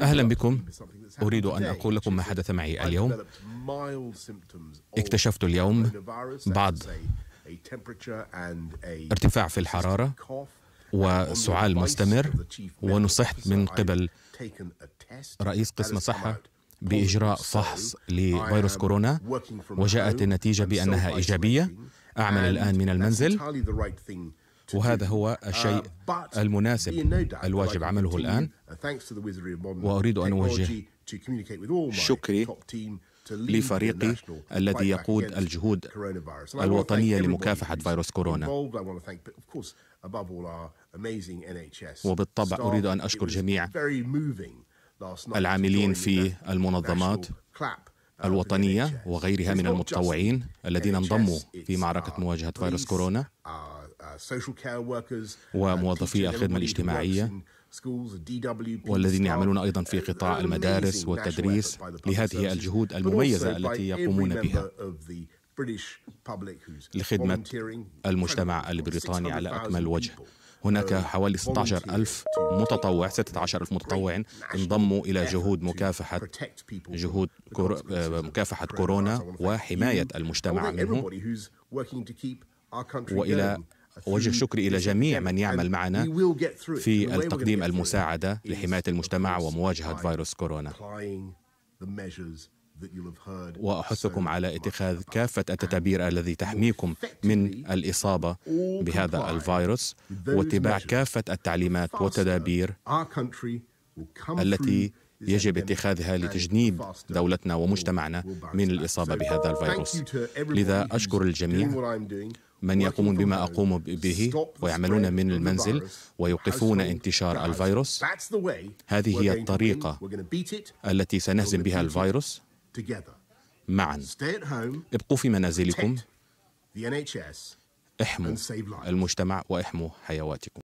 أهلا بكم أريد أن أقول لكم ما حدث معي اليوم اكتشفت اليوم بعض ارتفاع في الحرارة وسعال مستمر ونصحت من قبل رئيس قسم الصحه بإجراء فحص لفيروس كورونا وجاءت النتيجة بأنها إيجابية أعمل الآن من المنزل وهذا هو الشيء uh, المناسب الواجب عمله الآن uh, وأريد أن أوجه شكري لفريقي الذي يقود الجهود الوطنية لمكافحة فيروس كورونا وبالطبع أريد أن أشكر جميع العاملين في المنظمات uh, الوطنية وغيرها من المتطوعين الذين انضموا في معركة مواجهة فيروس كورونا Uh, وموظفي الخدمة الاجتماعية والذين uh, يعملون ايضا في قطاع المدارس والتدريس لهذه الجهود المميزه التي يقومون بها لخدمه المجتمع البريطاني على اكمل وجه هناك uh, حوالي 16 ألف متطوع 16 ألف متطوع انضموا إلى جهود مكافحة جهود آه، مكافحة كورونا وحماية المجتمع منه وإلى أوجه شكري إلى جميع من يعمل معنا في التقديم المساعدة لحماية المجتمع ومواجهة فيروس كورونا واحثكم على اتخاذ كافه التدابير الذي تحميكم من الاصابه بهذا الفيروس واتباع كافه التعليمات والتدابير التي يجب اتخاذها لتجنيب دولتنا ومجتمعنا من الاصابه بهذا الفيروس لذا اشكر الجميع من يقومون بما أقوم به ويعملون من المنزل ويوقفون انتشار الفيروس هذه هي الطريقة التي سنهزم بها الفيروس معا ابقوا في منازلكم احموا المجتمع واحموا حيواتكم